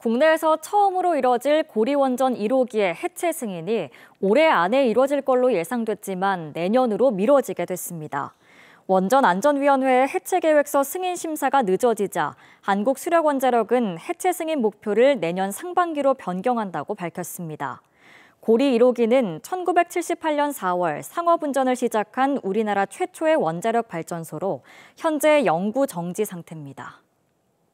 국내에서 처음으로 이뤄질 고리원전 1호기의 해체 승인이 올해 안에 이뤄질 걸로 예상됐지만 내년으로 미뤄지게 됐습니다. 원전 안전위원회의 해체 계획서 승인 심사가 늦어지자 한국수력원자력은 해체 승인 목표를 내년 상반기로 변경한다고 밝혔습니다. 고리 1호기는 1978년 4월 상업운전을 시작한 우리나라 최초의 원자력 발전소로 현재 영구 정지 상태입니다.